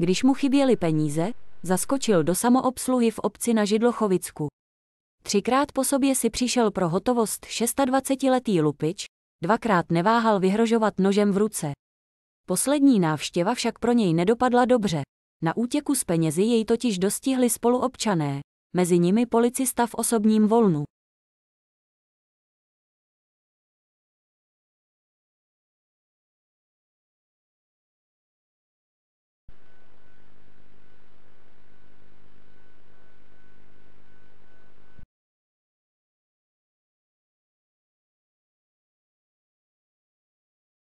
Když mu chyběly peníze, zaskočil do samoobsluhy v obci na Židlochovicku. Třikrát po sobě si přišel pro hotovost 26-letý lupič, dvakrát neváhal vyhrožovat nožem v ruce. Poslední návštěva však pro něj nedopadla dobře. Na útěku s penězi jej totiž dostihli spoluobčané, mezi nimi policista v osobním volnu.